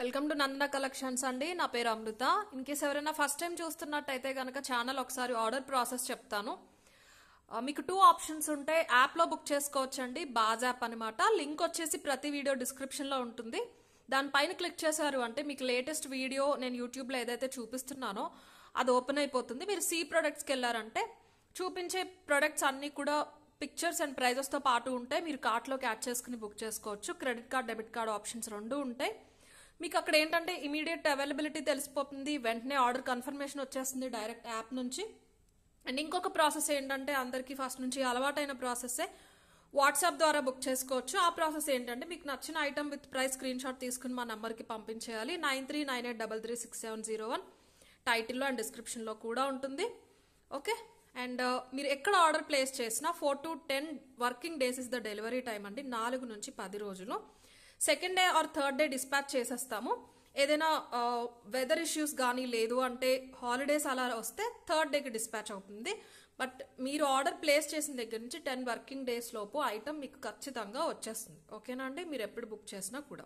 welcome to Nandana collections అండి నా పేరు అమృత ఇన్ కేస్ ఎవరైనా ఫస్ట్ టైం చూస్తున్నట్టయితే కనుక ఛానల్ ఒకసారి ఆర్డర్ ప్రాసెస్ చెప్తాను మీకు టూ ఆప్షన్స్ ఉంటాయి యాప్లో బుక్ చేసుకోవచ్చండి బాజ్ యాప్ అనమాట లింక్ వచ్చేసి ప్రతి వీడియో డిస్క్రిప్షన్లో ఉంటుంది దానిపైన క్లిక్ చేశారు అంటే మీకు లేటెస్ట్ వీడియో నేను యూట్యూబ్లో ఏదైతే చూపిస్తున్నానో అది ఓపెన్ అయిపోతుంది మీరు సి ప్రొడక్ట్స్కి వెళ్ళారంటే చూపించే ప్రొడక్ట్స్ అన్నీ కూడా పిక్చర్స్ అండ్ ప్రైజెస్తో పాటు ఉంటాయి మీరు కార్ట్లోకి యాడ్ చేసుకుని బుక్ చేసుకోవచ్చు credit card debit card options రెండు ఉంటాయి మీకు అక్కడ ఏంటంటే ఇమీడియట్ అవైలబిలిటీ తెలిసిపోతుంది వెంటనే ఆర్డర్ కన్ఫర్మేషన్ వచ్చేస్తుంది డైరెక్ట్ యాప్ నుంచి అండ్ ఇంకొక ప్రాసెస్ ఏంటంటే అందరికీ ఫస్ట్ నుంచి అలవాటైన ప్రాసెస్సే వాట్సాప్ ద్వారా బుక్ చేసుకోవచ్చు ఆ ప్రాసెస్ ఏంటంటే మీకు నచ్చిన item with price screenshot తీసుకుని మా నెంబర్కి పంపించేయాలి nine three nine eight double three six seven zero one టైటిల్లో అండ్ డిస్క్రిప్షన్లో కూడా ఉంటుంది ఓకే అండ్ uh, మీరు ఎక్కడ ఆర్డర్ ప్లేస్ చేసినా four to ten working days is the delivery time అండి నాలుగు నుంచి పది రోజులు second day or third day dispatch చేసేస్తాము ఏదైనా వెదర్ ఇష్యూస్ కానీ లేదు అంటే హాలిడేస్ అలా వస్తే థర్డ్ డేకి డిస్పాచ్ అవుతుంది బట్ మీరు ఆర్డర్ ప్లేస్ చేసిన దగ్గర నుంచి టెన్ వర్కింగ్ డేస్ లోపు ఐటమ్ మీకు ఖచ్చితంగా వచ్చేస్తుంది ఓకేనా అండి మీరు ఎప్పుడు బుక్ చేసినా కూడా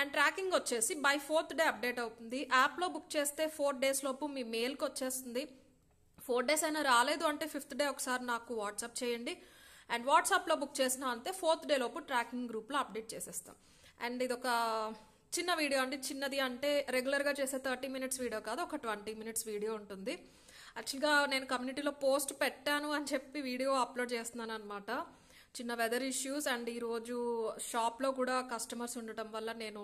అండ్ ట్రాకింగ్ వచ్చేసి బై ఫోర్త్ డే అప్డేట్ అవుతుంది యాప్లో బుక్ చేస్తే ఫోర్ డేస్ లోపు మీ మెయిల్కి వచ్చేస్తుంది ఫోర్ డేస్ అయినా రాలేదు అంటే ఫిఫ్త్ డే ఒకసారి నాకు వాట్సాప్ చేయండి అండ్ వాట్సాప్లో బుక్ చేసిన అంతే ఫోర్త్ డే లోపు ట్రాకింగ్ గ్రూప్లో అప్డేట్ చేసేస్తాం అండ్ ఇదొక చిన్న వీడియో అండి చిన్నది అంటే రెగ్యులర్గా చేసే థర్టీ మినిట్స్ వీడియో కాదు ఒక ట్వంటీ మినిట్స్ వీడియో ఉంటుంది యాక్చువల్గా నేను కమ్యూనిటీలో పోస్ట్ పెట్టాను అని చెప్పి వీడియో అప్లోడ్ చేస్తున్నాను అనమాట చిన్న వెదర్ ఇష్యూస్ అండ్ ఈరోజు షాప్లో కూడా కస్టమర్స్ ఉండటం వల్ల నేను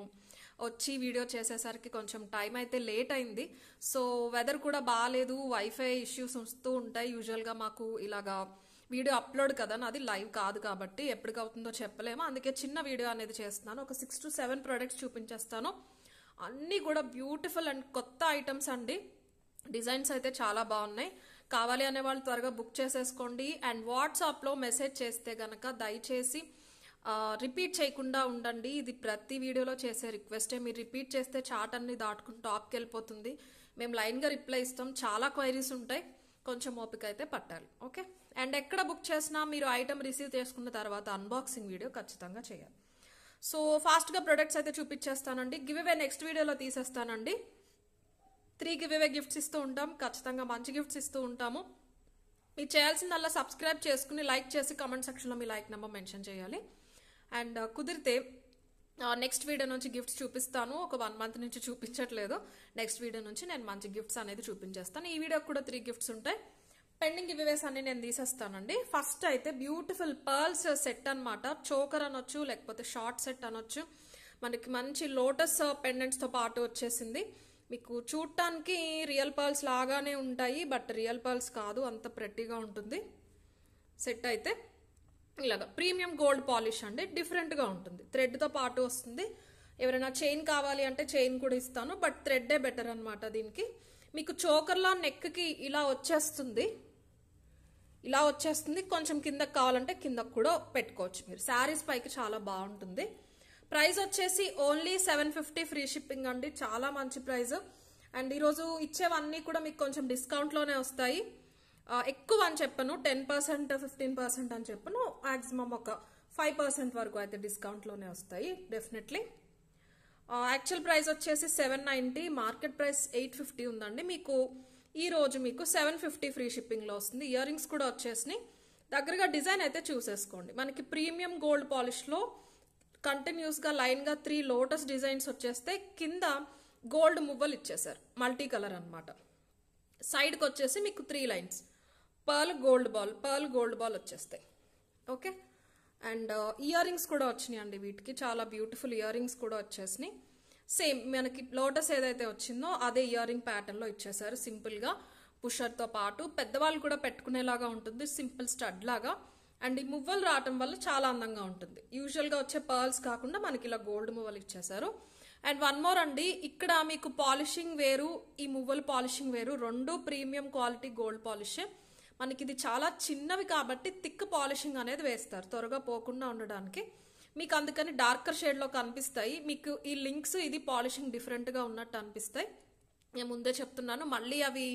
వచ్చి వీడియో చేసేసరికి కొంచెం టైం అయితే లేట్ అయింది సో వెదర్ కూడా బాగాలేదు వైఫై ఇష్యూస్ వస్తూ ఉంటాయి యూజువల్గా మాకు ఇలాగా వీడియో అప్లోడ్ కదా నాది లైవ్ కాదు కాబట్టి ఎప్పటికవుతుందో చెప్పలేము అందుకే చిన్న వీడియో అనేది చేస్తున్నాను ఒక సిక్స్ టు సెవెన్ ప్రోడక్ట్స్ చూపించేస్తాను అన్నీ కూడా బ్యూటిఫుల్ అండ్ కొత్త ఐటమ్స్ అండి డిజైన్స్ అయితే చాలా బాగున్నాయి కావాలి అనే వాళ్ళు త్వరగా బుక్ చేసేసుకోండి అండ్ వాట్సాప్లో మెసేజ్ చేస్తే గనక దయచేసి రిపీట్ చేయకుండా ఉండండి ఇది ప్రతి వీడియోలో చేసే రిక్వెస్టే మీరు రిపీట్ చేస్తే చాట్ అన్ని దాటుకుని టాప్కి వెళ్ళిపోతుంది మేము లైన్గా రిప్లై ఇస్తాం చాలా క్వైరీస్ ఉంటాయి కొంచెం ఓపిక అయితే పట్టాలి ఓకే అండ్ ఎక్కడ బుక్ చేసినా మీరు ఐటమ్ రిసీవ్ చేసుకున్న తర్వాత అన్బాక్సింగ్ వీడియో ఖచ్చితంగా చేయాలి సో ఫాస్ట్గా ప్రొడక్ట్స్ అయితే చూపించేస్తానండి గివ్ అవే నెక్స్ట్ వీడియోలో తీసేస్తానండి త్రీ గివ్ అవే గిఫ్ట్స్ ఇస్తూ ఉంటాం ఖచ్చితంగా మంచి గిఫ్ట్స్ ఇస్తూ ఉంటాము మీరు చేయాల్సిందల్లా సబ్స్క్రైబ్ చేసుకుని లైక్ చేసి కమెంట్ సెక్షన్లో మీ లైక్ నెంబర్ మెన్షన్ చేయాలి అండ్ uh, కుదిరితే నెక్స్ట్ uh, వీడియో నుంచి గిఫ్ట్స్ చూపిస్తాను ఒక వన్ మంత్ నుంచి చూపించట్లేదు నెక్స్ట్ వీడియో నుంచి నేను మంచి గిఫ్ట్స్ అనేది చూపించేస్తాను ఈ వీడియోకి కూడా త్రీ గిఫ్ట్స్ ఉంటాయి పెండింగ్ అన్ని నేను తీసేస్తానండి ఫస్ట్ అయితే బ్యూటిఫుల్ పర్ల్స్ సెట్ అనమాట చోకర్ అనొచ్చు లేకపోతే షార్ట్ సెట్ అనొచ్చు మనకి మంచి లోటస్ పెండెంట్స్తో పాటు వచ్చేసింది మీకు చూడటానికి రియల్ పర్ల్స్ లాగానే ఉంటాయి బట్ రియల్ పర్ల్స్ కాదు అంత ప్రెట్టిగా ఉంటుంది సెట్ అయితే ఇలాగ ప్రీమియం గోల్డ్ పాలిష్ అండి డిఫరెంట్గా ఉంటుంది థ్రెడ్తో పాటు వస్తుంది ఎవరైనా చైన్ కావాలి అంటే చైన్ కూడా ఇస్తాను బట్ థ్రెడ్డే బెటర్ అనమాట దీనికి మీకు చోకర్లా నెక్కి ఇలా వచ్చేస్తుంది ఇలా వచ్చేస్తుంది కొంచెం కిందకి కావాలంటే కిందకు కూడా పెట్టుకోవచ్చు మీరు శారీస్ పైకి చాలా బాగుంటుంది ప్రైస్ వచ్చేసి only seven fifty free shipping అండి చాలా మంచి ప్రైస్ అండ్ ఈరోజు ఇచ్చేవన్నీ కూడా మీకు కొంచెం డిస్కౌంట్లోనే వస్తాయి ఎక్కువ అని చెప్పను టెన్ పర్సెంట్ ఫిఫ్టీన్ పర్సెంట్ అని చెప్పను మాక్సిమం ఒక ఫైవ్ పర్సెంట్ వరకు అయితే డిస్కౌంట్లోనే వస్తాయి డెఫినెట్లీ యాక్చువల్ ప్రైస్ వచ్చేసి seven ninety market price eight fifty ఉందండి మీకు ఈరోజు మీకు సెవెన్ ఫిఫ్టీ ఫ్రీ షిప్పింగ్లో వస్తుంది ఇయర్ రింగ్స్ కూడా వచ్చేసినాయి దగ్గరగా డిజైన్ అయితే చూసేసుకోండి మనకి ప్రీమియం గోల్డ్ పాలిష్లో కంటిన్యూస్గా లైన్గా త్రీ లోటస్ డిజైన్స్ వచ్చేస్తే కింద గోల్డ్ మువ్వలు ఇచ్చేసారు మల్టీ కలర్ అనమాట సైడ్కి వచ్చేసి మీకు three lines pearl gold ball pearl gold ball వచ్చేస్తాయి ఓకే అండ్ ఇయర్ రింగ్స్ కూడా వచ్చినాయి అండి వీటికి చాలా బ్యూటిఫుల్ ఇయర్ రింగ్స్ కూడా వచ్చేసినాయి సేమ్ మనకి లోటస్ ఏదైతే వచ్చిందో అదే ఇయర్ రింగ్ ప్యాటర్న్లో ఇచ్చేసారు సింపుల్గా పుషర్తో పాటు పెద్దవాళ్ళు కూడా పెట్టుకునేలాగా ఉంటుంది సింపుల్ స్టడ్ లాగా అండ్ ఈ మువ్వలు రావటం వల్ల చాలా అందంగా ఉంటుంది యూజువల్గా వచ్చే పర్ల్స్ కాకుండా మనకి ఇలా గోల్డ్ మువ్వలు ఇచ్చేసారు అండ్ వన్ మోర్ అండి ఇక్కడ మీకు పాలిషింగ్ వేరు ఈ మువ్వలు పాలిషింగ్ వేరు రెండు ప్రీమియం క్వాలిటీ గోల్డ్ పాలిషే మనకి ఇది చాలా చిన్నవి కాబట్టి థిక్ పాలిషింగ్ అనేది వేస్తారు త్వరగా పోకుండా ఉండడానికి మీకు అందుకని డార్కర్ షేడ్లో కనిపిస్తాయి మీకు ఈ లింక్స్ ఇది పాలిషింగ్ డిఫరెంట్గా ఉన్నట్టు అనిపిస్తాయి నేను ముందే చెప్తున్నాను మళ్ళీ అవి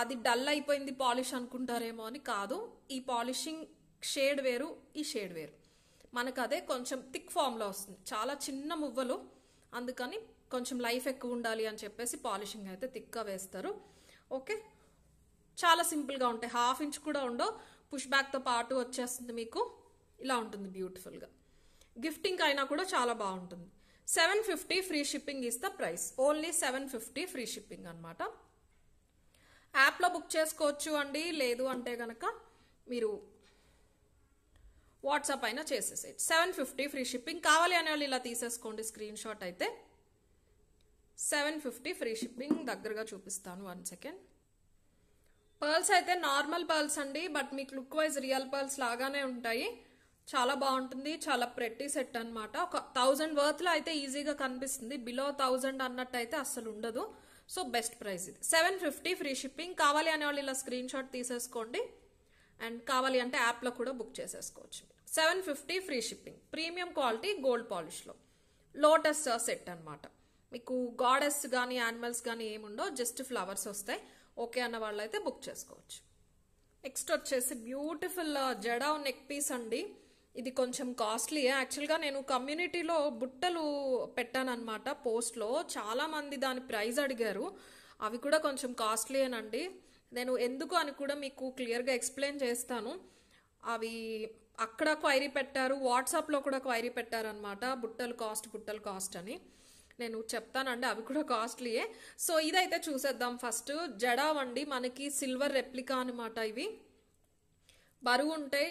అది డల్ అయిపోయింది పాలిష్ అనుకుంటారేమో అని కాదు ఈ పాలిషింగ్ షేడ్ వేరు ఈ షేడ్ వేరు మనకు అదే కొంచెం థిక్ ఫామ్లో వస్తుంది చాలా చిన్న మువ్వలు అందుకని కొంచెం లైఫ్ ఎక్కువ ఉండాలి అని చెప్పేసి పాలిషింగ్ అయితే థిక్గా వేస్తారు ఓకే చాలా సింపుల్గా ఉంటాయి హాఫ్ ఇంచ్ కూడా ఉండవు పుష్ బ్యాక్తో పాటు వచ్చేస్తుంది మీకు ఇలా ఉంటుంది బ్యూటిఫుల్గా గిఫ్టింగ్ అయినా కూడా చాలా బాగుంటుంది seven fifty free shipping is the price only seven fifty free shipping అనమాట యాప్లో బుక్ చేసుకోవచ్చు అండి లేదు అంటే కనుక మీరు వాట్సాప్ అయినా చేసేసేయండి సెవెన్ ఫిఫ్టీ ఫ్రీ షిప్పింగ్ కావాలి అనే వాళ్ళు ఇలా తీసేసుకోండి స్క్రీన్ షాట్ అయితే సెవెన్ ఫిఫ్టీ ఫ్రీ షిప్పింగ్ దగ్గరగా చూపిస్తాను వన్ సెకండ్ పర్ల్స్ అయితే నార్మల్ పర్ల్స్ అండి బట్ మీకు లుక్ వైజ్ రియల్ పర్ల్స్ లాగానే ఉంటాయి చాలా బాగుంటుంది చాలా ప్రెట్టి సెట్ అనమాట ఒక థౌజండ్ వర్త్లో అయితే ఈజీగా కనిపిస్తుంది బిలో థౌజండ్ అన్నట్టు అయితే అస్సలు ఉండదు సో బెస్ట్ ప్రైస్ ఇది సెవెన్ ఫిఫ్టీ ఫ్రీ షిప్పింగ్ కావాలి అనే ఇలా స్క్రీన్ షాట్ తీసేసుకోండి అండ్ కావాలి అంటే యాప్లో కూడా బుక్ చేసేసుకోవచ్చు seven fifty free shipping premium quality gold పాలిష్లో లోటస్ సెట్ అనమాట మీకు గాడెస్ కానీ యానిమల్స్ కానీ ఏముండో జస్ట్ ఫ్లవర్స్ వస్తాయి ఓకే అన్న వాళ్ళైతే బుక్ చేసుకోవచ్చు నెక్స్ట్ వచ్చేసి బ్యూటిఫుల్ జడా నెక్ పీస్ అండి ఇది కొంచెం కాస్ట్లీ యాక్చువల్గా నేను కమ్యూనిటీలో బుట్టలు పెట్టానన్నమాట పోస్ట్లో చాలామంది దాని ప్రైజ్ అడిగారు అవి కూడా కొంచెం కాస్ట్లీ అండి నేను ఎందుకు అని కూడా మీకు క్లియర్గా ఎక్స్ప్లెయిన్ చేస్తాను అవి అక్కడ క్వైరీ పెట్టారు వాట్సాప్లో కూడా క్వైరీ పెట్టారనమాట బుట్టలు కాస్ట్ బుట్టలు కాస్ట్ అని నేను చెప్తానండి అవి కూడా కాస్ట్లీయే సో ఇదైతే చూసేద్దాం ఫస్ట్ వండి మనకి సిల్వర్ రెప్లికా అనమాట ఇవి బరువు ఉంటాయి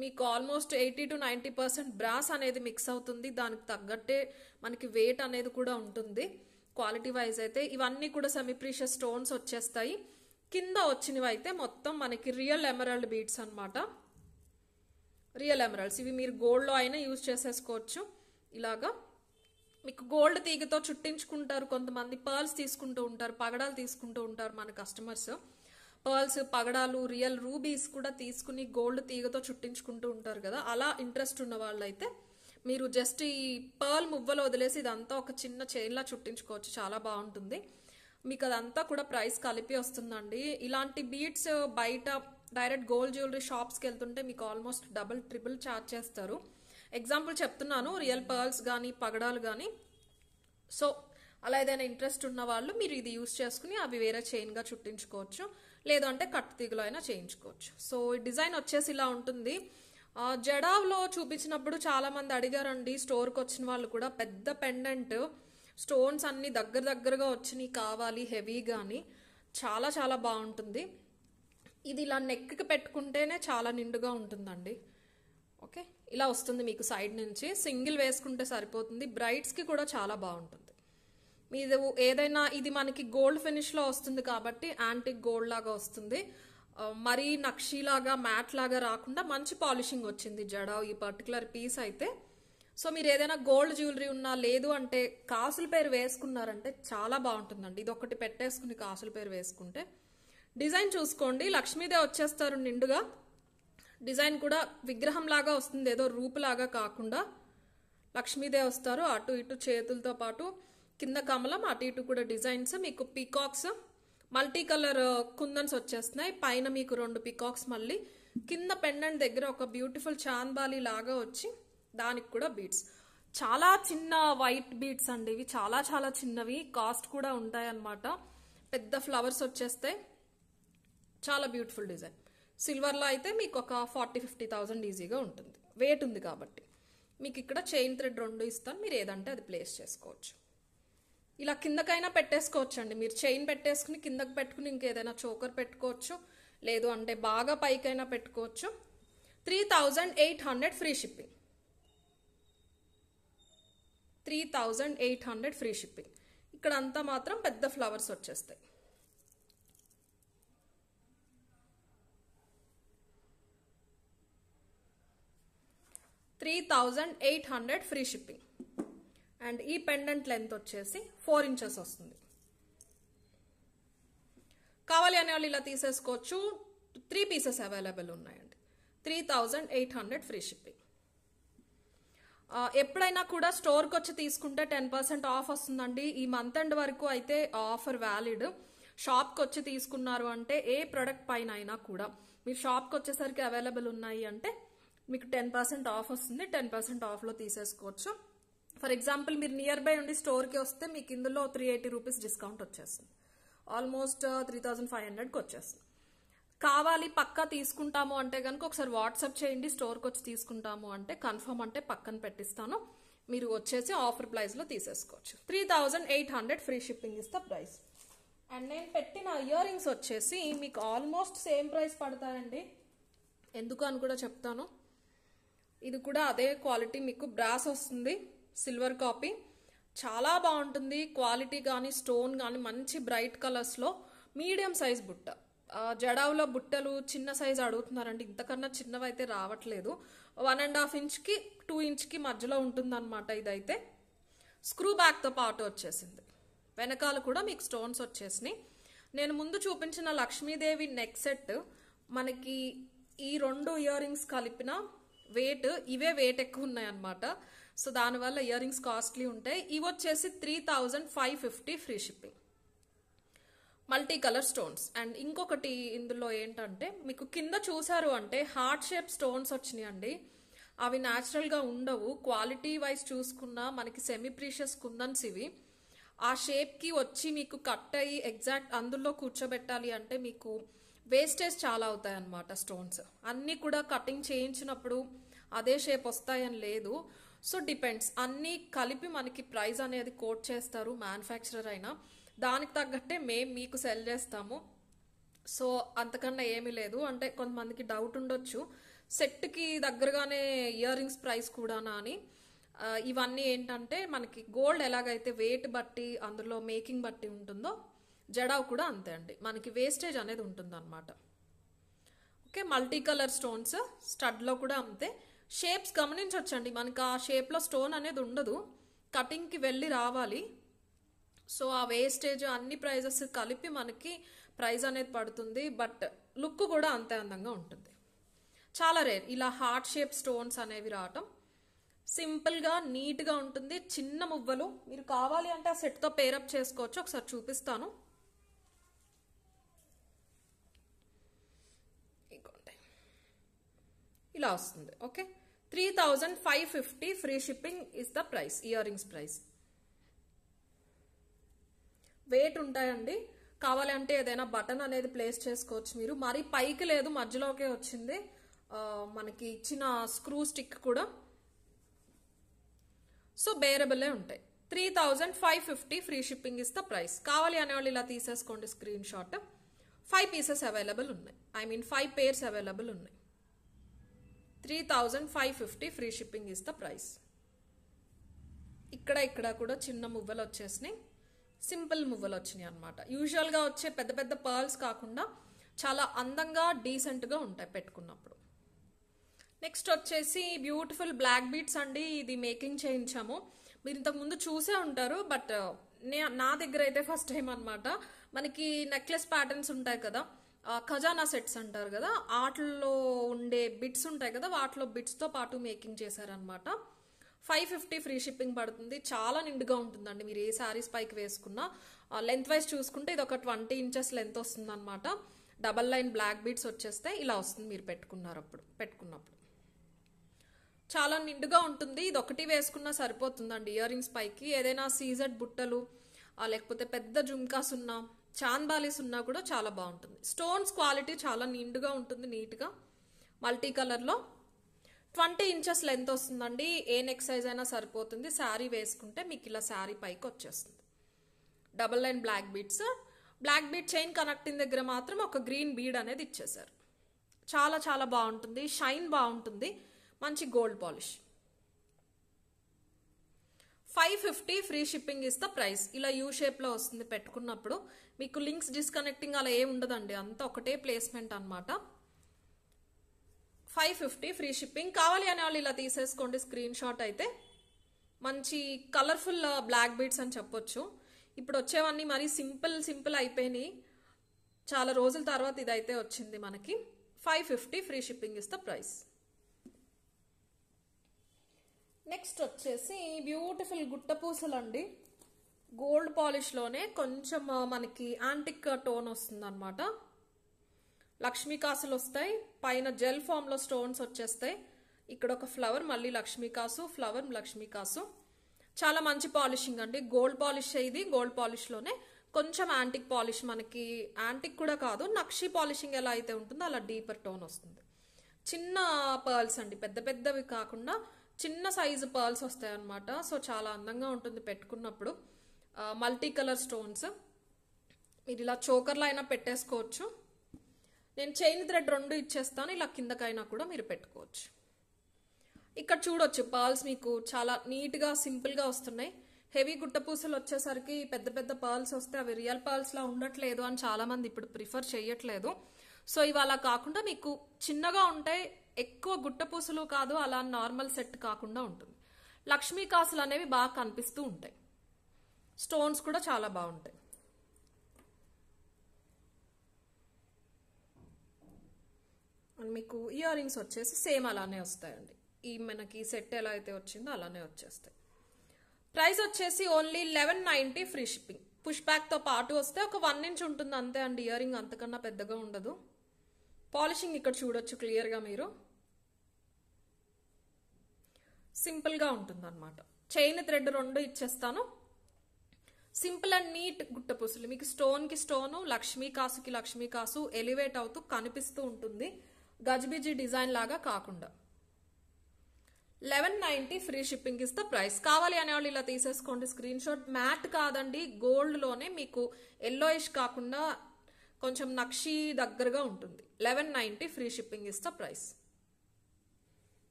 మీకు almost eighty to ninety percent brass అనేది మిక్స్ అవుతుంది దానికి తగ్గట్టే మనకి వెయిట్ అనేది కూడా ఉంటుంది క్వాలిటీ వైజ్ అయితే ఇవన్నీ కూడా సెమీప్రీషియస్ స్టోన్స్ వచ్చేస్తాయి కింద వచ్చినవి అయితే మొత్తం మనకి రియల్ ఎమరాల్డ్ బీడ్స్ అనమాట రియల్ ఎమరాల్డ్స్ ఇవి మీరు గోల్డ్లో అయినా యూజ్ చేసేసుకోవచ్చు ఇలాగా మీకు గోల్డ్ తీగతో చుట్టించుకుంటారు కొంతమంది పర్ల్స్ తీసుకుంటూ ఉంటారు పగడాలు తీసుకుంటూ ఉంటారు మన కస్టమర్స్ పర్ల్స్ పగడాలు రియల్ రూబీస్ కూడా తీసుకుని గోల్డ్ తీగతో చుట్టించుకుంటూ ఉంటారు కదా అలా ఇంట్రెస్ట్ ఉన్న వాళ్ళైతే మీరు జస్ట్ ఈ పర్ల్ మువ్వలు వదిలేసి ఇదంతా ఒక చిన్న చైన్లా చుట్టించుకోవచ్చు చాలా బాగుంటుంది మీకు అదంతా కూడా ప్రైస్ కలిపి వస్తుందండి ఇలాంటి బీట్స్ బయట డైరెక్ట్ గోల్డ్ జ్యువెలరీ షాప్స్కి వెళ్తుంటే మీకు ఆల్మోస్ట్ డబుల్ ట్రిపుల్ ఛార్జ్ చేస్తారు ఎగ్జాంపుల్ చెప్తున్నాను రియల్ పర్ల్స్ కానీ పగడాలు కానీ సో అలా ఏదైనా ఇంట్రెస్ట్ ఉన్న వాళ్ళు మీరు ఇది యూస్ చేసుకుని అవి వేరే చైన్గా చుట్టించుకోవచ్చు లేదు అంటే తీగలు అయినా చేయించుకోవచ్చు సో ఈ డిజైన్ వచ్చేసి ఇలా ఉంటుంది జడావ్లో చూపించినప్పుడు చాలామంది అడిగారండి స్టోర్కి వచ్చిన వాళ్ళు కూడా పెద్ద పెండెంట్ స్టోన్స్ అన్ని దగ్గర దగ్గరగా వచ్చినాయి కావాలి హెవీ కానీ చాలా చాలా బాగుంటుంది ఇది ఇలా నెక్కి పెట్టుకుంటేనే చాలా నిండుగా ఉంటుందండి ఓకే ఇలా వస్తుంది మీకు సైడ్ నుంచి సింగిల్ వేసుకుంటే సరిపోతుంది బ్రైడ్స్కి కూడా చాలా బాగుంటుంది ఇది ఏదైనా ఇది మనకి గోల్డ్ ఫినిష్లో వస్తుంది కాబట్టి యాంటిక్ గోల్డ్ లాగా వస్తుంది మరీ నక్షీలాగా మ్యాట్ లాగా రాకుండా మంచి పాలిషింగ్ వచ్చింది జడ ఈ పర్టికులర్ పీస్ అయితే సో మీరు ఏదైనా గోల్డ్ జ్యువెలరీ ఉన్నా లేదు అంటే కాసుల పేరు వేసుకున్నారంటే చాలా బాగుంటుందండి ఇది ఒకటి పెట్టేసుకుని కాసుల పేరు వేసుకుంటే డిజైన్ చూసుకోండి లక్ష్మీదే వచ్చేస్తారు నిండుగా డిజైన్ కూడా విగ్రహం లాగా వస్తుంది ఏదో రూపులాగా కాకుండా లక్ష్మీదే వస్తారు అటు ఇటు చేతులతో పాటు కింద కమలం అటు ఇటు కూడా డిజైన్స్ మీకు పీకాక్స్ మల్టీ కలర్ కుందన్స్ వచ్చేస్తున్నాయి పైన మీకు రెండు పికాక్స్ మళ్ళీ కింద పెండెంట్ దగ్గర ఒక బ్యూటిఫుల్ చాన్బాలి లాగా వచ్చి దానికి కూడా బీట్స్ చాలా చిన్న వైట్ బీట్స్ అండి ఇవి చాలా చాలా చిన్నవి కాస్ట్ కూడా ఉంటాయి అన్నమాట పెద్ద ఫ్లవర్స్ వచ్చేస్తే చాలా బ్యూటిఫుల్ డిజైన్ సిల్వర్లో అయితే మీకు ఒక ఫార్టీ ఫిఫ్టీ థౌజండ్ ఈజీగా ఉంటుంది వెయిట్ ఉంది కాబట్టి మీకు ఇక్కడ చైన్ థ్రెడ్ రెండు ఇస్తాను మీరు ఏదంటే అది ప్లేస్ చేసుకోవచ్చు ఇలా కిందకైనా పెట్టేసుకోవచ్చండి మీరు చైన్ పెట్టేసుకుని కిందకి పెట్టుకుని ఇంకేదైనా చోకర్ పెట్టుకోవచ్చు లేదు అంటే బాగా పైకైనా పెట్టుకోవచ్చు three thousand eight hundred free shipping three thousand eight hundred free shipping ఇక్కడ అంతా మాత్రం పెద్ద ఫ్లవర్స్ వచ్చేస్తాయి three thousand eight hundred free shipping and ఈ పెండెంట్ లెంత్ వచ్చేసి ఫోర్ ఇంచెస్ వస్తుంది కావాలి అనే వాళ్ళు ఇలా తీసేసుకోవచ్చు త్రీ పీసెస్ అవైలబుల్ ఉన్నాయండి three thousand eight hundred free shipping ఎప్పుడైనా కూడా స్టోర్కి వచ్చి తీసుకుంటే టెన్ పర్సెంట్ ఆఫ్ వస్తుందండి ఈ మంత్ ఎండ్ వరకు అయితే ఆఫర్ వ్యాలిడ్ షాప్కి వచ్చి తీసుకున్నారు అంటే ఏ ప్రొడక్ట్ పైన అయినా కూడా మీరు షాప్కి వచ్చేసరికి అవైలబుల్ ఉన్నాయి అంటే మీకు టెన్ పర్సెంట్ ఆఫ్ వస్తుంది టెన్ పర్సెంట్ ఆఫ్లో తీసేసుకోవచ్చు ఫర్ ఎగ్జాంపుల్ మీరు నియర్ బై ఉండి స్టోర్కి వస్తే మీకు ఇందులో త్రీ ఎయిటీ రూపీస్ డిస్కౌంట్ వచ్చేస్తుంది ఆల్మోస్ట్ త్రీ థౌజండ్ ఫైవ్ హండ్రెడ్కి వచ్చేస్తుంది కావాలి పక్కా తీసుకుంటాము అంటే కనుక ఒకసారి వాట్సాప్ చేయండి స్టోర్కి వచ్చి తీసుకుంటాము అంటే కన్ఫర్మ్ అంటే పక్కన పెట్టిస్తాను మీరు వచ్చేసి ఆఫర్ ప్రైస్లో తీసేసుకోవచ్చు three thousand eight hundred free shipping is the price and నేను పెట్టిన ఇయర్ రింగ్స్ వచ్చేసి మీకు ఆల్మోస్ట్ సేమ్ ప్రైస్ పడతాయండి ఎందుకు అని కూడా చెప్తాను ఇది కూడా అదే క్వాలిటీ మీకు బ్రాస్ వస్తుంది సిల్వర్ కాపీ చాలా బాగుంటుంది క్వాలిటీ కానీ స్టోన్ కానీ మంచి బ్రైట్ కలర్స్లో మీడియం సైజ్ బుట్ట జడావులో బుట్టలు చిన్న సైజ్ అడుగుతున్నారండి ఇంతకన్నా చిన్నవైతే రావట్లేదు వన్ అండ్ హాఫ్ ఇంచ్కి టూ ఇంచ్కి మధ్యలో ఉంటుందన్నమాట ఇదైతే స్క్రూ బ్యాక్తో పాటు వచ్చేసింది వెనకాల కూడా మీకు స్టోన్స్ వచ్చేసినాయి నేను ముందు చూపించిన లక్ష్మీదేవి నెక్ సెట్ మనకి ఈ రెండు ఇయర్ రింగ్స్ కలిపిన వెయిట్ ఇవే వెయిట్ ఎక్కువ ఉన్నాయన్నమాట సో దానివల్ల ఇయర్ రింగ్స్ కాస్ట్లీ ఉంటాయి ఇవి వచ్చేసి three thousand five fifty free shipping multi colour stones and ఇంకొకటి ఇందులో ఏంటంటే మీకు కింద చూసారు అంటే హార్ట్ షేప్ స్టోన్స్ వచ్చినాయి అండి అవి న్యాచురల్గా ఉండవు క్వాలిటీ వైజ్ చూసుకున్నా మనకి సెమీ ప్రీషియస్ కుందన్స్ ఇవి ఆ షేప్కి వచ్చి మీకు కట్ అయ్యి ఎగ్జాక్ట్ అందులో కూర్చోబెట్టాలి అంటే మీకు వేస్టేజ్ చాలా అవుతాయి అన్నమాట స్టోన్స్ అన్నీ కూడా కటింగ్ చేయించినప్పుడు అదే షేప్ వస్తాయని లేదు సో డిపెండ్స్ అన్నీ కలిపి మనకి ప్రైస్ అనేది కోట్ చేస్తారు మ్యానుఫ్యాక్చరర్ అయినా దానికి తగ్గట్టే మేము మీకు సెల్ చేస్తాము సో అంతకన్నా ఏమీ లేదు అంటే కొంతమందికి డౌట్ ఉండొచ్చు సెట్కి దగ్గరగానే ఇయర్ రింగ్స్ ప్రైస్ కూడానా అని ఇవన్నీ ఏంటంటే మనకి గోల్డ్ ఎలాగైతే వెయిట్ బట్టి అందులో మేకింగ్ బట్టి ఉంటుందో జడావు కూడా అంతే అండి మనకి వేస్టేజ్ అనేది ఉంటుందన్నమాట ఓకే మల్టీ కలర్ స్టోన్స్ స్టడ్లో కూడా అంతే షేప్స్ గమనించవచ్చండి మనకి ఆ షేప్లో స్టోన్ అనేది ఉండదు కటింగ్కి వెళ్ళి రావాలి సో ఆ వేస్టేజ్ అన్ని ప్రైజెస్ కలిపి మనకి ప్రైజ్ అనేది పడుతుంది బట్ లుక్ కూడా అంతే అందంగా ఉంటుంది చాలా రేర్ ఇలా హార్ట్ షేప్ స్టోన్స్ అనేవి రావటం సింపుల్గా నీట్గా ఉంటుంది చిన్న మువ్వలు మీరు కావాలి అంటే ఆ సెట్తో పేరప్ చేసుకోవచ్చు ఒకసారి చూపిస్తాను ఇలా వస్తుంది okay three thousand five fifty free shipping is the price earrings price weight ఉంటాయండి కావాలంటే ఏదైనా బటన్ అనేది ప్లేస్ చేసుకోవచ్చు మీరు మరి పైకి లేదు మధ్యలోకే వచ్చింది మనకి ఇచ్చిన స్క్రూ స్టిక్ కూడా సో బేరబులే ఉంటాయి three thousand five fifty free shipping is the price కావాలి అనేవాళ్ళు ఇలా తీసేసుకోండి screenshot five pieces available ఉన్నాయి I mean five pairs available ఉన్నాయి three thousand five fifty free shipping is the price ఇక్కడ ఇక్కడ కూడా చిన్న మువ్వలు వచ్చేసినాయి సింపుల్ మువ్వలు వచ్చినాయి అనమాట యూజువల్గా వచ్చే పెద్ద పెద్ద పర్ల్స్ కాకుండా చాలా అందంగా డీసెంట్గా ఉంటాయి పెట్టుకున్నప్పుడు నెక్స్ట్ వచ్చేసి బ్యూటిఫుల్ బ్లాక్ బీట్స్ అండి ఇది మేకింగ్ చేయించాము మీరు ఇంతకుముందు చూసే ఉంటారు బట్ నా దగ్గర అయితే ఫస్ట్ టైం అనమాట మనకి నెక్లెస్ ప్యాటర్న్స్ ఉంటాయి కదా ఖజానా సెట్స్ అంటారు కదా వాటిల్లో ఉండే బిట్స్ ఉంటాయి కదా వాటిలో బిట్స్తో పాటు మేకింగ్ చేశారనమాట ఫైవ్ ఫిఫ్టీ ఫ్రీ షిప్పింగ్ పడుతుంది చాలా నిండుగా ఉంటుందండి మీరు ఏ శారీస్ పైకి వేసుకున్నా లెంత్ వైజ్ చూసుకుంటే ఇది ఒక ట్వంటీ ఇంచెస్ లెంత్ వస్తుంది అనమాట డబల్ లైన్ బ్లాక్ బీట్స్ వచ్చేస్తే ఇలా వస్తుంది మీరు పెట్టుకున్నారు అప్పుడు పెట్టుకున్నప్పుడు చాలా నిండుగా ఉంటుంది ఇది ఒకటి వేసుకున్నా సరిపోతుందండి ఇయర్ రింగ్స్ పైకి ఏదైనా సీజడ్ బుట్టలు లేకపోతే పెద్ద జుమ్కాస్ ఉన్నా చాన్ బాలీస్ ఉన్నా కూడా చాలా బాగుంటుంది స్టోన్స్ క్వాలిటీ చాలా నిండుగా ఉంటుంది నీట్గా మల్టీ కలర్లో ట్వంటీ ఇంచెస్ లెంత్ వస్తుందండి ఏ నెక్ సైజ్ అయినా సరిపోతుంది శారీ వేసుకుంటే మీకు ఇలా శారీ పైకి వచ్చేస్తుంది double line black beads black bead chain connecting దగ్గర మాత్రం ఒక గ్రీన్ బీడ్ అనేది ఇచ్చేసారు చాలా చాలా బాగుంటుంది షైన్ బాగుంటుంది మంచి gold polish five fifty free shipping is the price ఇలా యూ షేప్లో వస్తుంది పెట్టుకున్నప్పుడు మీకు లింక్స్ డిస్కనెక్టింగ్ అలా ఏమి ఉండదండి అంతా ఒకటే ప్లేస్మెంట్ అనమాట ఫైవ్ ఫిఫ్టీ ఫ్రీ షిప్పింగ్ కావాలి అనే వాళ్ళు ఇలా తీసేసుకోండి స్క్రీన్ షాట్ అయితే మంచి కలర్ఫుల్ బ్లాక్ బీట్స్ అని చెప్పొచ్చు ఇప్పుడు వచ్చేవన్నీ మరీ సింపుల్ సింపుల్ అయిపోయినాయి చాలా రోజుల తర్వాత ఇదైతే వచ్చింది మనకి five fifty free shipping is the price next వచ్చేసి బ్యూటిఫుల్ గుట్ట పూసలు అండి గోల్డ్ పాలిష్లోనే కొంచెం మనకి యాంటిక్ టోన్ వస్తుంది వస్తుందన్నమాట లక్ష్మీకాసులు వస్తాయి పైన జెల్ ఫామ్లో స్టోన్స్ వచ్చేస్తాయి ఇక్కడ ఒక ఫ్లవర్ మళ్ళీ లక్ష్మీకాసు ఫ్లవర్ లక్ష్మీకాసు చాలా మంచి పాలిషింగ్ అండి గోల్డ్ పాలిష్ ఇది గోల్డ్ పాలిష్లోనే కొంచెం యాంటిక్ పాలిష్ మనకి యాంటిక్ కూడా కాదు నక్షి పాలిషింగ్ ఎలా అయితే ఉంటుందో అలా డీపర్ టోన్ వస్తుంది చిన్న పర్ల్స్ అండి పెద్ద పెద్దవి కాకుండా చిన్న సైజు పర్ల్స్ వస్తాయి సో చాలా అందంగా ఉంటుంది పెట్టుకున్నప్పుడు మల్టీ కలర్ స్టోన్స్ మీరు ఇలా చోకర్లో అయినా పెట్టేసుకోవచ్చు నేను చైన్ థ్రెడ్ రెండు ఇచ్చేస్తాను ఇలా కిందకైనా కూడా మీరు పెట్టుకోవచ్చు ఇక్కడ చూడొచ్చు పాల్స్ మీకు చాలా నీట్గా సింపుల్గా వస్తున్నాయి హెవీ గుట్టపూసలు వచ్చేసరికి పెద్ద పెద్ద పాల్స్ వస్తే అవి రియల్ పాల్స్లా ఉండట్లేదు అని చాలామంది ఇప్పుడు ప్రిఫర్ చేయట్లేదు సో ఇవి కాకుండా మీకు చిన్నగా ఉంటాయి ఎక్కువ గుట్టపూసలు కాదు అలా నార్మల్ సెట్ కాకుండా ఉంటుంది లక్ష్మీ కాసులు అనేవి బాగా కనిపిస్తూ ఉంటాయి స్టోన్స్ కూడా చాలా బాగుంటాయి అండ్ మీకు ఇయర్ రింగ్స్ వచ్చేసి సేమ్ అలానే వస్తాయండి ఈ మనకి సెట్ ఎలా అయితే వచ్చిందో అలానే వచ్చేస్తాయి ప్రైస్ వచ్చేసి only eleven ninety free shipping push బ్యాక్తో పాటు వస్తే ఒక వన్ ఇంచ్ ఉంటుంది అంతే అండి ఇయర్ రింగ్ అంతకన్నా పెద్దగా ఉండదు పాలిషింగ్ ఇక్కడ చూడొచ్చు క్లియర్గా మీరు సింపుల్గా అనమాట చైన్ థ్రెడ్ రెండు ఇచ్చేస్తాను సింపుల్ అండ్ నీట్ గుట్టపూసలు మీకు స్టోన్కి స్టోను లక్ష్మీ కాసుకి లక్ష్మీ కాసు ఎలివేట్ అవుతూ కనిపిస్తూ ఉంటుంది గజ్బిజీ డిజైన్ లాగా కాకుండా eleven ninety free shipping is the price కావాలి అనేవాళ్ళు ఇలా తీసేసుకోండి స్క్రీన్ షాట్ మ్యాట్ కాదండి గోల్డ్లోనే మీకు ఎల్లోయిష్ కాకుండా కొంచెం నక్షి దగ్గరగా ఉంటుంది eleven ninety free shipping is the price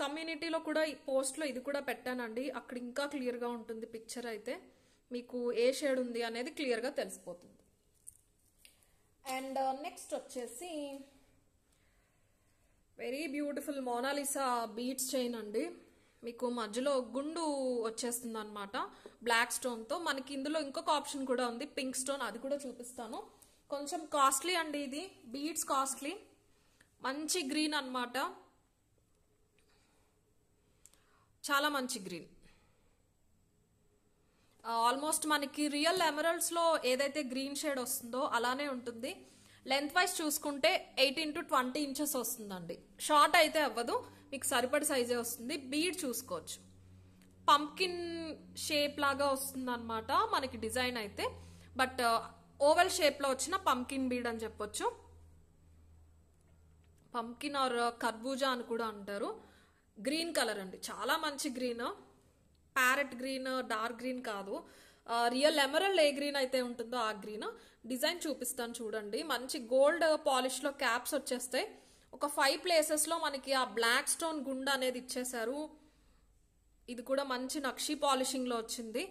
కమ్యూనిటీలో కూడా ఈ పోస్ట్లో ఇది కూడా పెట్టానండి అక్కడ ఇంకా క్లియర్గా ఉంటుంది పిక్చర్ అయితే మీకు ఏ షేడ్ ఉంది అనేది క్లియర్గా తెలిసిపోతుంది అండ్ uh, నెక్స్ట్ వచ్చేసి very beautiful Mona Lisa beads chain అండి మీకు మధ్యలో గుండు వచ్చేస్తుంది అనమాట బ్లాక్ స్టోన్తో మనకి ఇందులో ఇంకొక ఆప్షన్ కూడా ఉంది పింక్ స్టోన్ అది కూడా చూపిస్తాను కొంచెం కాస్ట్లీ అండి ఇది బీట్స్ కాస్ట్లీ మంచి గ్రీన్ అనమాట చాలా మంచి గ్రీన్ ఆల్మోస్ట్ మనకి రియల్ ఎమరల్డ్స్లో ఏదైతే గ్రీన్ షేడ్ వస్తుందో అలానే ఉంటుంది లెంత్ వైజ్ చూసుకుంటే ఎయిటీన్ టు ట్వంటీ ఇంచెస్ వస్తుందండి షార్ట్ అయితే అవ్వదు మీకు సరిపడి సైజే వస్తుంది బీడ్ చూసుకోవచ్చు పంప్కిన్ షేప్ లాగా వస్తుందన్నమాట మనకి డిజైన్ అయితే బట్ ఓవల్ షేప్లో వచ్చిన పంప్కిన్ బీడ్ అని చెప్పొచ్చు పంప్కిన్ ఆర్ కర్బూజా అని కూడా అంటారు గ్రీన్ కలర్ అండి చాలా మంచి green parrot green dark green కాదు రియల్ ఎమరల్ ఏ గ్రీన్ అయితే ఉంటుందో ఆ గ్రీన్ డిజైన్ చూపిస్తాను చూడండి మంచి గోల్డ్ పాలిష్లో క్యాప్స్ వచ్చేస్తాయి ఒక ఫైవ్ ప్లేసెస్లో మనకి ఆ బ్లాక్ స్టోన్ గుండె అనేది ఇచ్చేశారు ఇది కూడా మంచి నక్షి పాలిషింగ్లో వచ్చింది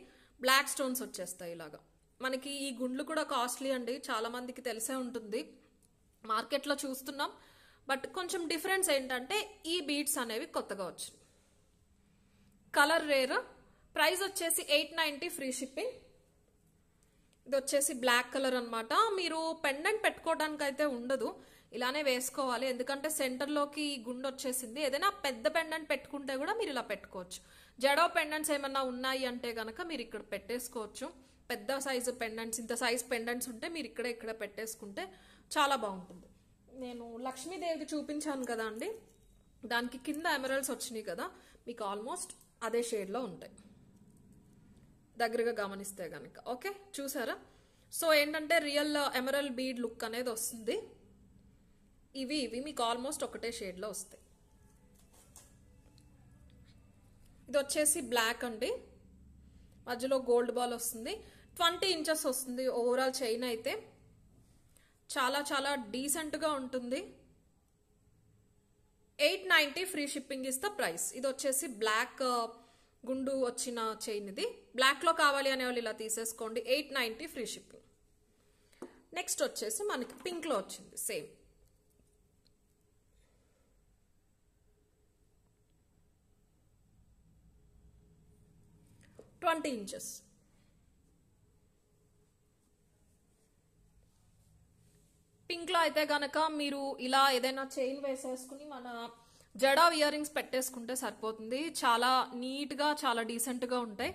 బ్లాక్ స్టోన్స్ వచ్చేస్తాయి ఇలాగా మనకి ఈ గుండ్లు కూడా కాస్ట్లీ అండి చాలామందికి తెలిసే ఉంటుంది మార్కెట్లో చూస్తున్నాం బట్ కొంచెం డిఫరెన్స్ ఏంటంటే ఈ బీడ్స్ అనేవి కొత్తగా వచ్చినాయి కలర్ రేర్ ప్రైస్ వచ్చేసి ఎయిట్ నైంటీ ఫ్రీ షిప్పింగ్ ఇది వచ్చేసి బ్లాక్ కలర్ అనమాట మీరు పెండెంట్ పెట్టుకోవడానికి అయితే ఉండదు ఇలానే వేసుకోవాలి ఎందుకంటే సెంటర్లోకి గుండె వచ్చేసింది ఏదైనా పెద్ద పెండెంట్ పెట్టుకుంటే కూడా మీరు ఇలా పెట్టుకోవచ్చు జడో పెండెంట్స్ ఏమన్నా ఉన్నాయి అంటే కనుక మీరు ఇక్కడ పెట్టేసుకోవచ్చు పెద్ద సైజు పెండెంట్స్ ఇంత సైజు పెండెంట్స్ ఉంటే మీరు ఇక్కడ ఇక్కడ పెట్టేసుకుంటే చాలా బాగుంటుంది నేను లక్ష్మీదేవికి చూపించాను కదా అండి దానికి కింద ఎమరల్స్ వచ్చినాయి కదా మీకు ఆల్మోస్ట్ అదే షేడ్లో ఉంటాయి దగ్గరగా గమనిస్తే కనుక ఓకే చూసారా సో ఏంటంటే రియల్ ఎమరల్ బీడ్ లుక్ అనేది వస్తుంది ఇవి ఇవి మీకు ఆల్మోస్ట్ ఒకటే షేడ్లో వస్తాయి ఇది వచ్చేసి బ్లాక్ అండి మధ్యలో గోల్డ్ బాల్ వస్తుంది ట్వంటీ ఇంచెస్ వస్తుంది ఓవరాల్ చైన్ అయితే చాలా చాలా డీసెంట్గా ఉంటుంది eight ninety free shipping is the price ఇది వచ్చేసి బ్లాక్ గుండు వచ్చిన చైన్ ఇది బ్లాక్లో కావాలి అనే వాళ్ళు ఇలా తీసేసుకోండి eight ninety free shipping next వచ్చేసి మనకి పింక్లో వచ్చింది సేమ్ ట్వంటీ ఇంచెస్ పింక్లో అయితే గనక మీరు ఇలా ఏదైనా చైన్ వేసేసుకుని మన జడ ఇయర్ రింగ్స్ పెట్టేసుకుంటే సరిపోతుంది చాలా నీట్గా చాలా డీసెంట్గా ఉంటాయి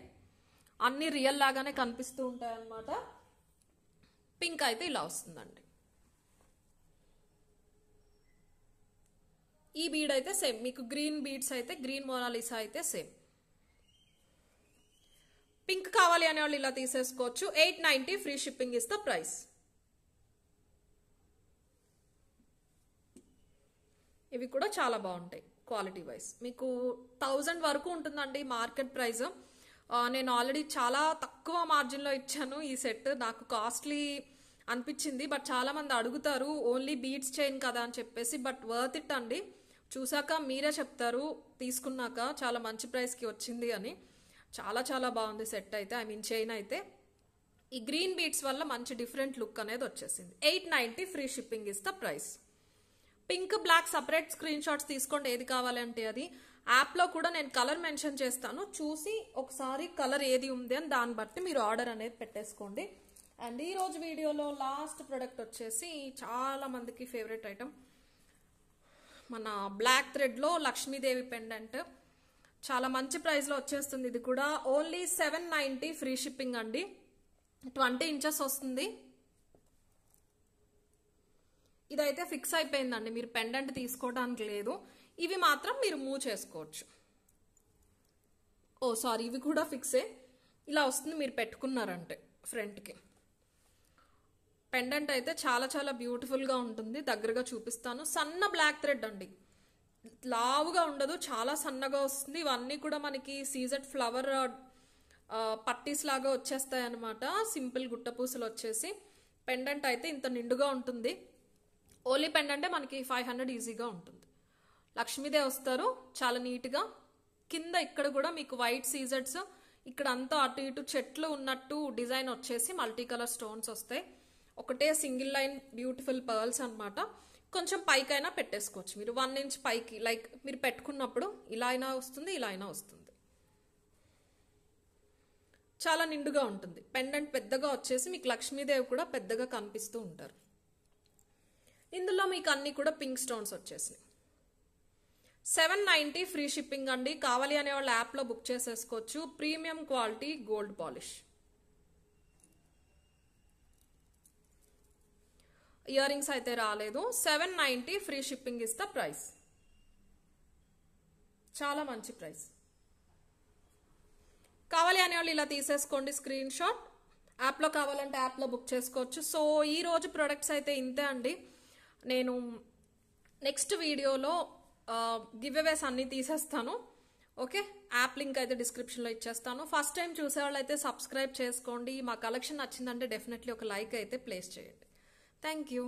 అన్నీ రియల్ లాగానే కనిపిస్తూ ఉంటాయి అన్నమాట పింక్ అయితే ఇలా వస్తుందండి ఈ బీడ్ అయితే సేమ్ మీకు గ్రీన్ బీడ్స్ అయితే గ్రీన్ మోనాలిసా అయితే సేమ్ పింక్ కావాలి అనే వాళ్ళు ఇలా తీసేసుకోవచ్చు eight ninety free shipping is the price ఇవి కూడా చాలా బాగుంటాయి క్వాలిటీ వైజ్ మీకు థౌజండ్ వరకు ఉంటుందండి మార్కెట్ ప్రైస్ నేను ఆల్రెడీ చాలా తక్కువ మార్జిన్లో ఇచ్చాను ఈ సెట్ నాకు కాస్ట్లీ అనిపించింది బట్ చాలామంది అడుగుతారు ఓన్లీ బీట్స్ చైన్ కదా అని చెప్పేసి బట్ వర్త్ ఇట్ అండి చూసాక మీరే చెప్తారు తీసుకున్నాక చాలా మంచి ప్రైస్కి వచ్చింది అని చాలా చాలా బాగుంది సెట్ అయితే ఐ మీన్ చైన్ అయితే ఈ గ్రీన్ బీట్స్ వల్ల మంచి డిఫరెంట్ లుక్ అనేది వచ్చేసింది eight ninety free shipping is the price pink black separate screenshots తీసుకోండి ఏది కావాలంటే అది యాప్లో కూడా నేను కలర్ మెన్షన్ చేస్తాను చూసి ఒకసారి కలర్ ఏది ఉంది అని దాన్ని బట్టి మీరు ఆర్డర్ అనేది పెట్టేసుకోండి అండ్ ఈరోజు వీడియోలో లాస్ట్ ప్రోడక్ట్ వచ్చేసి చాలా మందికి ఫేవరెట్ ఐటమ్ మన బ్లాక్ థ్రెడ్లో లక్ష్మీదేవి పెండెంట్ చాలా మంచి ప్రైస్లో వచ్చేస్తుంది ఇది కూడా only seven ninety free shipping అండి ట్వంటీ ఇంచెస్ వస్తుంది ఇదైతే ఫిక్స్ అయిపోయిందండి మీరు పెండెంట్ తీసుకోవడానికి లేదు ఇవి మాత్రం మీరు మూవ్ చేసుకోవచ్చు ఓ సారీ ఇవి కూడా ఫిక్సే ఇలా వస్తుంది మీరు పెట్టుకున్నారంటే ఫ్రంట్కి పెండెంట్ అయితే చాలా చాలా బ్యూటిఫుల్గా ఉంటుంది దగ్గరగా చూపిస్తాను సన్న బ్లాక్ థ్రెడ్ అండి లావుగా ఉండదు చాలా సన్నగా వస్తుంది ఇవన్నీ కూడా మనకి సీజెడ్ ఫ్లవర్ పట్టీస్ లాగా వచ్చేస్తాయి అనమాట సింపుల్ గుట్టపూసలు వచ్చేసి పెండెంట్ అయితే ఇంత నిండుగా ఉంటుంది ఓన్లీ పెండ్ అంటే మనకి ఫైవ్ హండ్రెడ్ ఈజీగా ఉంటుంది లక్ష్మీదే వస్తారు చాలా నీట్గా కింద ఇక్కడ కూడా మీకు వైట్ సీజర్స్ ఇక్కడ అంతా అటు ఇటు చెట్లు ఉన్నట్టు డిజైన్ వచ్చేసి మల్టీ కలర్ స్టోన్స్ వస్తాయి ఒకటే సింగిల్ లైన్ బ్యూటిఫుల్ పర్ల్స్ అనమాట కొంచెం పైకైనా పెట్టేసుకోవచ్చు మీరు వన్ ఇంచ్ పైకి లైక్ మీరు పెట్టుకున్నప్పుడు ఇలా అయినా వస్తుంది ఇలా అయినా వస్తుంది చాలా నిండుగా ఉంటుంది పెండెంట్ పెద్దగా వచ్చేసి మీకు లక్ష్మీదేవి కూడా పెద్దగా కనిపిస్తూ ఉంటారు ఇందులో మీకు అన్నీ కూడా పింక్ స్టోన్స్ వచ్చేసినాయి సెవెన్ నైంటీ ఫ్రీ షిప్పింగ్ అండి కావాలి అనే వాళ్ళు యాప్లో బుక్ చేసేసుకోవచ్చు premium quality gold polish earrings అయితే రాలేదు seven ninety free shipping is the price చాలా మంచి ప్రైస్ కావాలి అనేవాళ్ళు ఇలా తీసేసుకోండి స్క్రీన్ షాట్ యాప్లో కావాలంటే యాప్లో బుక్ చేసుకోవచ్చు సో ఈ రోజు ప్రొడక్ట్స్ అయితే ఇంతే అండి నేను నెక్స్ట్ వీడియోలో గివ్వేస్ అన్నీ తీసేస్తాను ఓకే యాప్ లింక్ అయితే డిస్క్రిప్షన్లో ఇచ్చేస్తాను ఫస్ట్ టైం చూసేవాళ్ళు అయితే సబ్స్క్రైబ్ చేసుకోండి మా కలెక్షన్ నచ్చిందంటే డెఫినెట్లీ ఒక లైక్ అయితే ప్లేస్ చేయండి థ్యాంక్ యూ